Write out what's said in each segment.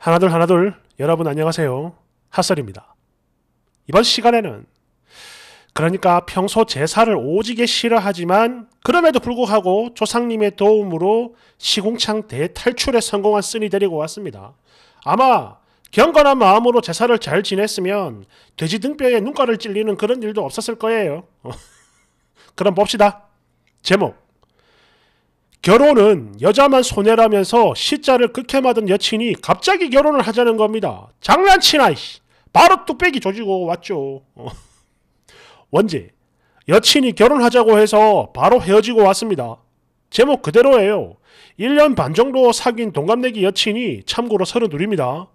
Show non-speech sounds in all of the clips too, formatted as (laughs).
하나둘 하나둘 여러분 안녕하세요. 핫설입니다. 이번 시간에는 그러니까 평소 제사를 오지게 싫어하지만 그럼에도 불구하고 조상님의 도움으로 시궁창 대탈출에 성공한 쓴이 데리고 왔습니다. 아마 경건한 마음으로 제사를 잘 지냈으면 돼지 등뼈에 눈가를 찔리는 그런 일도 없었을 거예요. (laughs) 그럼 봅시다. 제목 결혼은 여자만 손해라면서 시자를 극해 맞은 여친이 갑자기 결혼을 하자는 겁니다. 장난치나 이씨. 바로 뚝배기 조지고 왔죠. (laughs) 원제 여친이 결혼하자고 해서 바로 헤어지고 왔습니다. 제목 그대로예요. 1년 반 정도 사귄 동갑내기 여친이 참고로 서른둘입니다.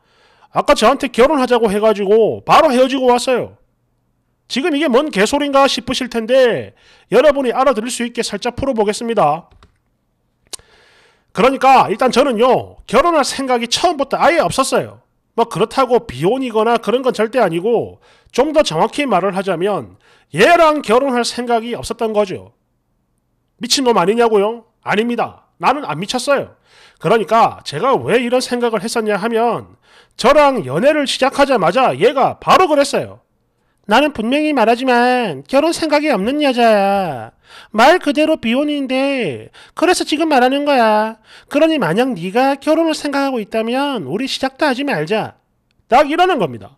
아까 저한테 결혼하자고 해가지고 바로 헤어지고 왔어요. 지금 이게 뭔개소리인가 싶으실 텐데 여러분이 알아들을 수 있게 살짝 풀어보겠습니다. 그러니까 일단 저는요 결혼할 생각이 처음부터 아예 없었어요. 뭐 그렇다고 비혼이거나 그런 건 절대 아니고 좀 더 정확히 말을 하자면 얘랑 결혼할 생각이 없었던 거죠. 미친놈 아니냐고요? 아닙니다. 나는 안 미쳤어요. 그러니까 제가 왜 이런 생각을 했었냐 하면 저랑 연애를 시작하자마자 얘가 바로 그랬어요. 나는 분명히 말하지만 결혼 생각이 없는 여자야. 말 그대로 비혼인데 그래서 지금 말하는 거야. 그러니 만약 네가 결혼을 생각하고 있다면 우리 시작도 하지 말자. 딱 이러는 겁니다.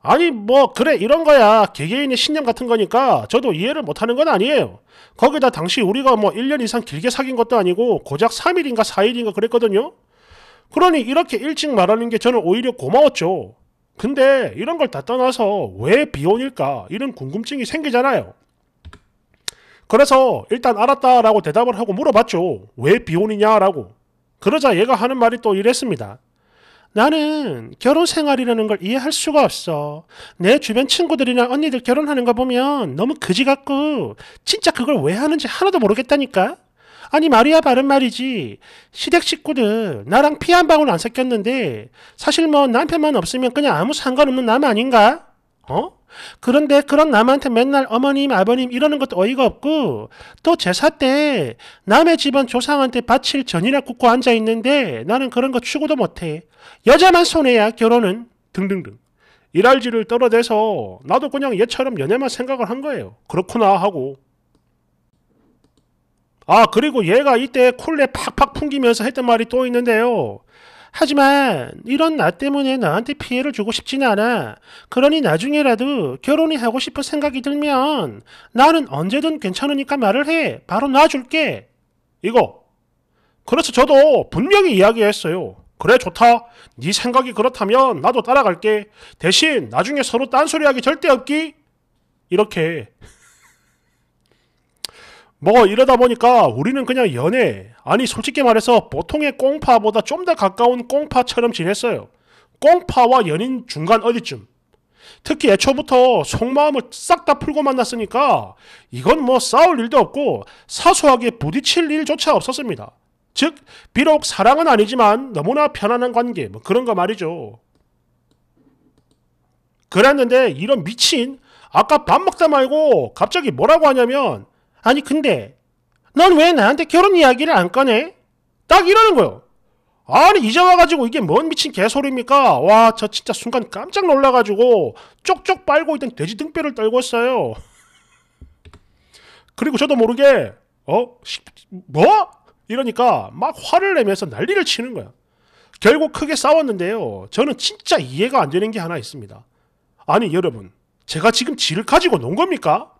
아니 뭐 그래 이런 거야 개개인의 신념 같은 거니까 저도 이해를 못하는 건 아니에요 거기다 당시 우리가 뭐 1년 이상 길게 사귄 것도 아니고 고작 3일인가 4일인가 그랬거든요 그러니 이렇게 일찍 말하는 게 저는 오히려 고마웠죠 근데 이런 걸 다 떠나서 왜 비혼일까? 이런 궁금증이 생기잖아요. 그래서 일단 알았다라고 대답을 하고 물어봤죠. 왜 비혼이냐라고. 그러자 얘가 하는 말이 또 이랬습니다. 나는 결혼 생활이라는 걸 이해할 수가 없어. 내 주변 친구들이나 언니들 결혼하는 거 보면 너무 그지 같고 진짜 그걸 왜 하는지 하나도 모르겠다니까. 아니 말이야 바른 말이지 시댁 식구들 나랑 피 한 방울 안 섞였는데 사실 뭐 남편만 없으면 그냥 아무 상관없는 남 아닌가? 어? 그런데 그런 남한테 맨날 어머님 아버님 이러는 것도 어이가 없고 또 제사 때 남의 집안 조상한테 바칠 전이나 굽고 앉아있는데 나는 그런 거 추구도 못해 여자만 손해야 결혼은 등등등 일할지를 떨어대서 나도 그냥 얘처럼 연애만 생각을 한 거예요 그렇구나 하고 아 그리고 얘가 이때 콜레 팍팍 풍기면서 했던 말이 또 있는데요. 하지만 이런 나 때문에 나한테 피해를 주고 싶진 않아. 그러니 나중에라도 결혼이 하고 싶은 생각이 들면 나는 언제든 괜찮으니까 말을 해. 바로 놔줄게. 이거. 그래서 그렇죠. 저도 분명히 이야기했어요. 그래 좋다. 네 생각이 그렇다면 나도 따라갈게. 대신 나중에 서로 딴소리하기 절대 없기. 이렇게 뭐 이러다 보니까 우리는 그냥 연애, 아니 솔직히 말해서 보통의 꽁파보다 좀 더 가까운 꽁파처럼 지냈어요. 꽁파와 연인 중간 어디쯤. 특히 애초부터 속마음을 싹 다 풀고 만났으니까 이건 뭐 싸울 일도 없고 사소하게 부딪힐 일조차 없었습니다. 즉, 비록 사랑은 아니지만 너무나 편안한 관계, 뭐 그런 거 말이죠. 그랬는데 이런 미친, 아까 밥 먹다 말고 갑자기 뭐라고 하냐면 아니 근데 넌 왜 나한테 결혼 이야기를 안 꺼내? 딱 이러는 거요. 아니 이제 와가지고 이게 뭔 미친 개소리입니까? 와 저 진짜 순간 깜짝 놀라가지고 쪽쪽 빨고 있던 돼지 등뼈를 떨고 어요 그리고 저도 모르게 어? 뭐? 이러니까 막 화를 내면서 난리를 치는 거야. 결국 크게 싸웠는데요. 저는 진짜 이해가 안 되는 게 하나 있습니다. 아니 여러분 제가 지금 지를 가지고 논 겁니까?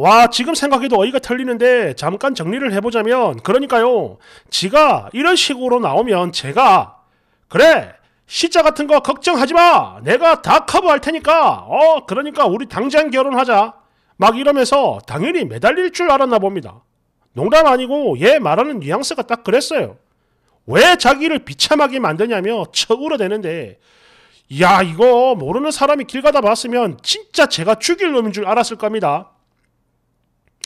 와 지금 생각해도 어이가 털리는데 잠깐 정리를 해보자면 그러니까요 지가 이런 식으로 나오면 제가 그래 시자 같은 거 걱정하지 마 내가 다 커버할 테니까 어 그러니까 우리 당장 결혼하자 막 이러면서 당연히 매달릴 줄 알았나 봅니다 농담 아니고 얘 말하는 뉘앙스가 딱 그랬어요 왜 자기를 비참하게 만드냐며 처우러대는데 야 이거 모르는 사람이 길 가다 봤으면 진짜 제가 죽일 놈인 줄 알았을 겁니다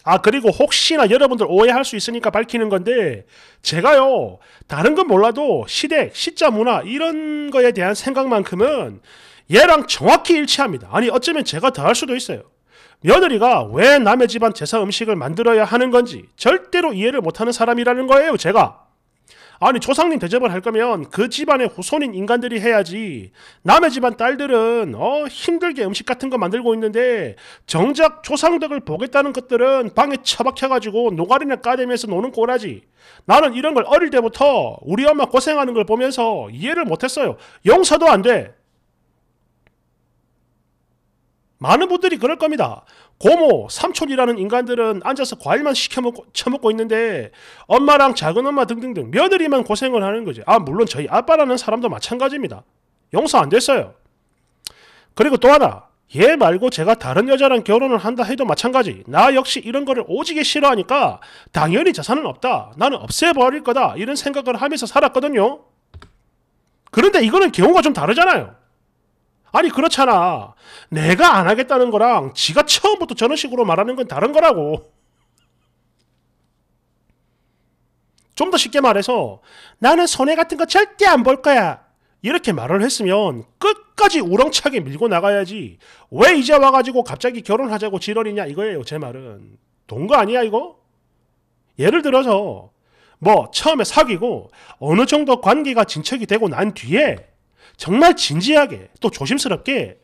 아 그리고 혹시나 여러분들 오해할 수 있으니까 밝히는 건데 제가요 다른 건 몰라도 시댁 시자 문화 이런 거에 대한 생각만큼은 얘랑 정확히 일치합니다 아니 어쩌면 제가 더 할 수도 있어요 며느리가 왜 남의 집안 제사 음식을 만들어야 하는 건지 절대로 이해를 못하는 사람이라는 거예요 제가 아니 조상님 대접을 할 거면 그 집안의 후손인 인간들이 해야지 남의 집안 딸들은 어 힘들게 음식 같은 거 만들고 있는데 정작 조상덕을 보겠다는 것들은 방에 처박혀가지고 노가리나 까대면서 노는 꼬라지 나는 이런 걸 어릴 때부터 우리 엄마 고생하는 걸 보면서 이해를 못했어요 용서도 안돼 많은 분들이 그럴 겁니다. 고모, 삼촌이라는 인간들은 앉아서 과일만 시켜먹고 처먹고 있는데 엄마랑 작은 엄마 등등등 며느리만 고생을 하는 거죠아 물론 저희 아빠라는 사람도 마찬가지입니다. 용서 안 됐어요. 그리고 또 하나 얘 말고 제가 다른 여자랑 결혼을 한다 해도 마찬가지. 나 역시 이런 거를 오지게 싫어하니까 당연히 자산은 없다. 나는 없애버릴 거다. 이런 생각을 하면서 살았거든요. 그런데 이거는 경우가 좀 다르잖아요. 아니 그렇잖아. 내가 안 하겠다는 거랑 지가 처음부터 저런 식으로 말하는 건 다른 거라고. 좀 더 쉽게 말해서 나는 손해 같은 거 절대 안 볼 거야. 이렇게 말을 했으면 끝까지 우렁차게 밀고 나가야지. 왜 이제 와가지고 갑자기 결혼하자고 지랄이냐 이거예요 제 말은. 동거 아니야 이거? 예를 들어서 뭐 처음에 사귀고 어느 정도 관계가 진척이 되고 난 뒤에 정말 진지하게 또 조심스럽게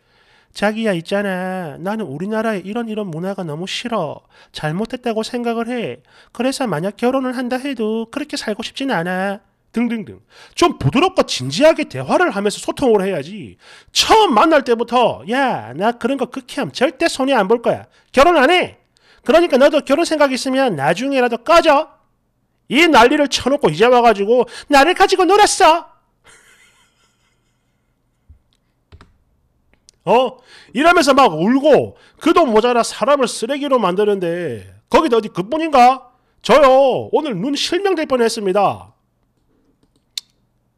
자기야 있잖아 나는 우리나라에 이런 이런 문화가 너무 싫어 잘못했다고 생각을 해 그래서 만약 결혼을 한다 해도 그렇게 살고 싶진 않아 등등등 좀 부드럽고 진지하게 대화를 하면서 소통을 해야지 처음 만날 때부터 야 나 그런 거 극혐 절대 손해 안볼 거야 결혼 안 해 그러니까 너도 결혼 생각 있으면 나중에라도 꺼져 이 난리를 쳐놓고 이제 와가지고 나를 가지고 놀았어 어? 이러면서 막 울고 그도 모자라 사람을 쓰레기로 만드는데 거기도 어디 그뿐인가? 저요 오늘 눈 실명될 뻔했습니다.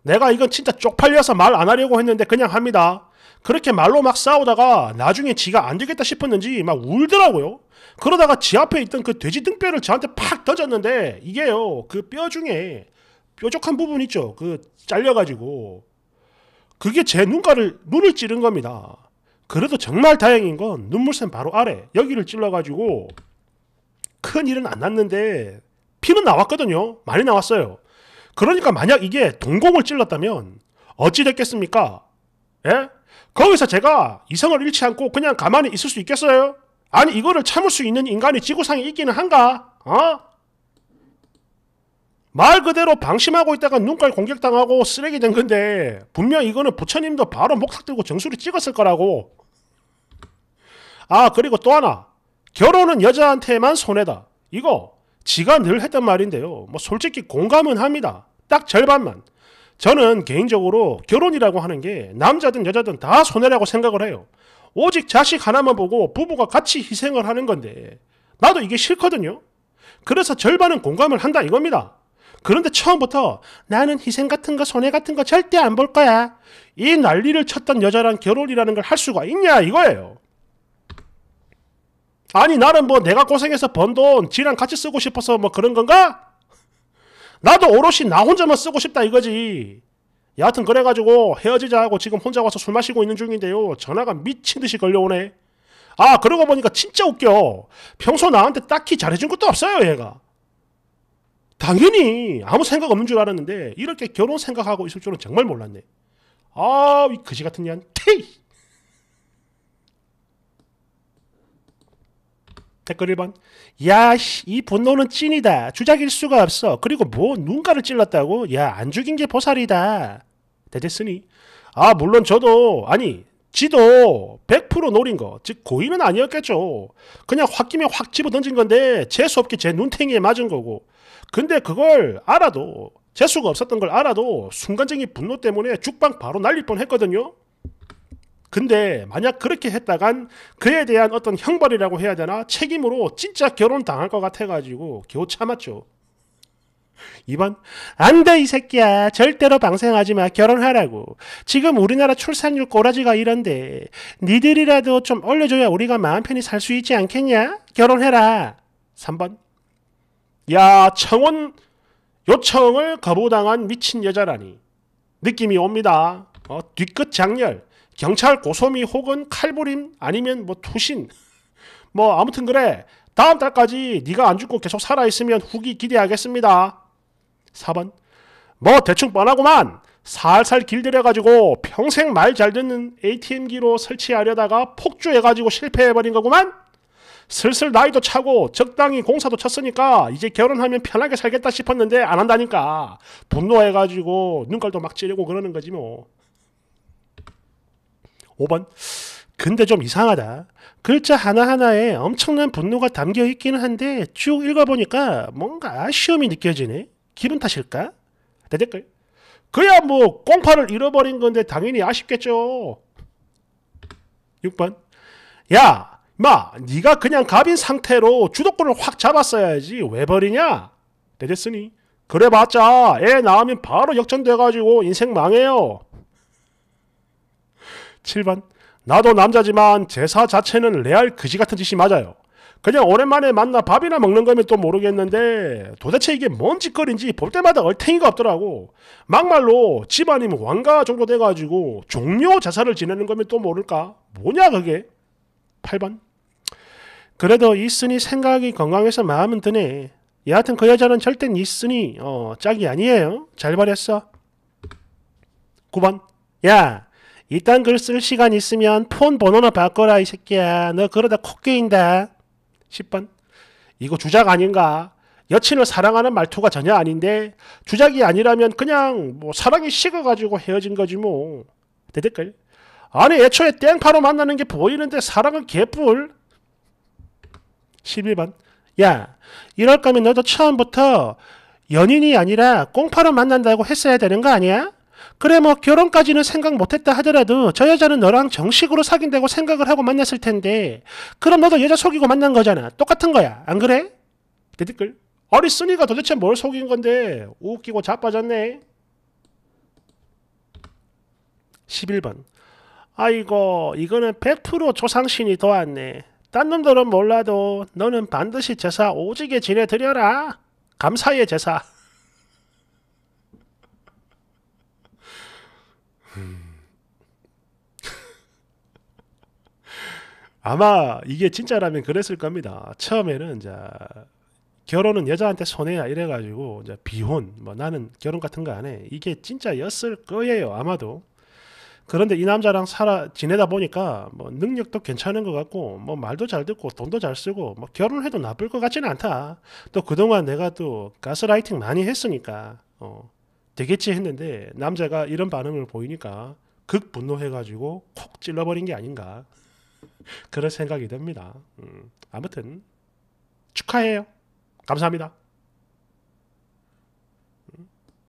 내가 이건 진짜 쪽팔려서 말 안 하려고 했는데 그냥 합니다. 그렇게 말로 막 싸우다가 나중에 지가 안 되겠다 싶었는지 막 울더라고요. 그러다가 지 앞에 있던 그 돼지 등뼈를 저한테 팍 던졌는데 이게요 그 뼈 중에 뾰족한 부분 있죠 그 잘려가지고 그게 제 눈가를 눈을 찌른 겁니다. 그래도 정말 다행인 건 눈물샘 바로 아래 여기를 찔러가지고 큰 일은 안 났는데 피는 나왔거든요. 많이 나왔어요. 그러니까 만약 이게 동공을 찔렀다면 어찌 됐겠습니까? 예? 거기서 제가 이성을 잃지 않고 그냥 가만히 있을 수 있겠어요? 아니 이거를 참을 수 있는 인간이 지구상에 있기는 한가? 어? 말 그대로 방심하고 있다가 눈깔 공격당하고 쓰레기 된 건데 분명 이거는 부처님도 바로 목탁 들고 정수리 찍었을 거라고. 아 그리고 또 하나 결혼은 여자한테만 손해다. 이거 지가 늘 했던 말인데요. 뭐 솔직히 공감은 합니다. 딱 절반만. 저는 개인적으로 결혼이라고 하는 게 남자든 여자든 다 손해라고 생각을 해요. 오직 자식 하나만 보고 부부가 같이 희생을 하는 건데 나도 이게 싫거든요. 그래서 절반은 공감을 한다 이겁니다. 그런데 처음부터 나는 희생 같은 거 손해 같은 거 절대 안 볼 거야. 이 난리를 쳤던 여자랑 결혼이라는 걸 할 수가 있냐 이거예요. 아니 나는 뭐 내가 고생해서 번 돈 지랑 같이 쓰고 싶어서 뭐 그런 건가? 나도 오롯이 나 혼자만 쓰고 싶다 이거지. 여하튼 그래가지고 헤어지자 하고 지금 혼자 와서 술 마시고 있는 중인데요. 전화가 미친 듯이 걸려오네. 아 그러고 보니까 진짜 웃겨. 평소 나한테 딱히 잘해준 것도 없어요 얘가. 당연히 아무 생각 없는 줄 알았는데 이렇게 결혼 생각하고 있을 줄은 정말 몰랐네. 아, 이 거지 같은 년. 테이. 댓글 1번. 야, 이 분노는 찐이다. 주작일 수가 없어. 그리고 뭐누가를 찔렀다고? 야, 안 죽인 게 보살이다. 대댔으니. 아, 물론 저도 아니, 지도 100% 노린 거, 즉 고의는 아니었겠죠. 그냥 홧김에 확 집어 던진 건데 재수 없게 제 눈탱이에 맞은 거고 근데 그걸 알아도 재수가 없었던 걸 알아도 순간적인 분노 때문에 죽방 바로 날릴 뻔했거든요. 근데 만약 그렇게 했다간 그에 대한 어떤 형벌이라고 해야 되나 책임으로 진짜 결혼 당할 것 같아가지고 겨우 참았죠. 2번 안 돼 이 새끼야 절대로 방생하지 마 결혼하라고 지금 우리나라 출산율 꼬라지가 이런데 니들이라도 좀 올려줘야 우리가 마음 편히 살 수 있지 않겠냐 결혼해라 3번 야청원 요청을 거부당한 미친 여자라니 느낌이 옵니다. 어, 뒤끝 장렬, 경찰 고소미 혹은 칼부림 아니면 뭐 투신 뭐 아무튼 그래 다음 달까지 네가 안 죽고 계속 살아있으면 후기 기대하겠습니다. 4번 뭐 대충 뻔하구만 살살 길들여가지고 평생 말 잘 듣는 ATM기로 설치하려다가 폭주해가지고 실패해버린 거구만 슬슬 나이도 차고 적당히 공사도 쳤으니까 이제 결혼하면 편하게 살겠다 싶었는데 안 한다니까 분노해가지고 눈깔도 막 찌르고 그러는 거지 뭐 5번 근데 좀 이상하다 글자 하나하나에 엄청난 분노가 담겨 있기는 한데 쭉 읽어보니까 뭔가 아쉬움이 느껴지네 기분 탓일까? 대댓글 그야 뭐공파를 잃어버린 건데 당연히 아쉽겠죠 6번 야 마, 네가 그냥 갑인 상태로 주도권을 확 잡았어야지 왜 버리냐? 되겠으니 그래봤자 애 낳으면 바로 역전돼가지고 인생 망해요. 7번 나도 남자지만 제사 자체는 레알 그지 같은 짓이 맞아요. 그냥 오랜만에 만나 밥이나 먹는 거면 또 모르겠는데 도대체 이게 뭔 짓거리인지 볼 때마다 얼탱이가 없더라고. 막말로 집안이면 왕가 정도 돼가지고 종묘 제사를 지내는 거면 또 모를까? 뭐냐 그게? 8번 그래도 있으니 생각이 건강해서 마음은 드네. 여하튼 그 여자는 절대 있으니 어, 짝이 아니에요. 잘 버렸어. 9번 야 이딴 글 쓸 시간 있으면 폰 번호나 바꿔라 이 새끼야. 너 그러다 코 깨인다. 10번 이거 주작 아닌가? 여친을 사랑하는 말투가 전혀 아닌데 주작이 아니라면 그냥 뭐 사랑이 식어가지고 헤어진 거지 뭐. 대댓글 아니 애초에 땡파로 만나는 게 보이는데 사랑은 개뿔. 11번. 야, 이럴 거면 너도 처음부터 연인이 아니라 꽁파로 만난다고 했어야 되는 거 아니야? 그래 뭐 결혼까지는 생각 못했다 하더라도 저 여자는 너랑 정식으로 사귄다고 생각을 하고 만났을 텐데 그럼 너도 여자 속이고 만난 거잖아 똑같은 거야 안 그래? 대댓글 어리쓰니가 도대체 뭘 속인 건데 웃기고 자빠졌네 11번 아이고 이거는 100% 조상신이 도왔네 딴 놈들은 몰라도 너는 반드시 제사 오지게 지내드려라. 감사의 제사. 음. 아마 이게 진짜라면 그랬을 겁니다. 처음에는 이제 결혼은 여자한테 손해야 이래가지고 이제 비혼 뭐 나는 결혼 같은 거 안 해. 이게 진짜였을 거예요. 아마도 그런데 이 남자랑 살아 지내다 보니까 뭐 능력도 괜찮은 것 같고 뭐 말도 잘 듣고 돈도 잘 쓰고 뭐 결혼해도 나쁠 것 같지는 않다. 또 그동안 내가 또 가스라이팅 많이 했으니까 어 되겠지 했는데 남자가 이런 반응을 보이니까 극 분노해가지고 콕 찔러버린 게 아닌가 그런 생각이 듭니다. 음, 아무튼 축하해요. 감사합니다.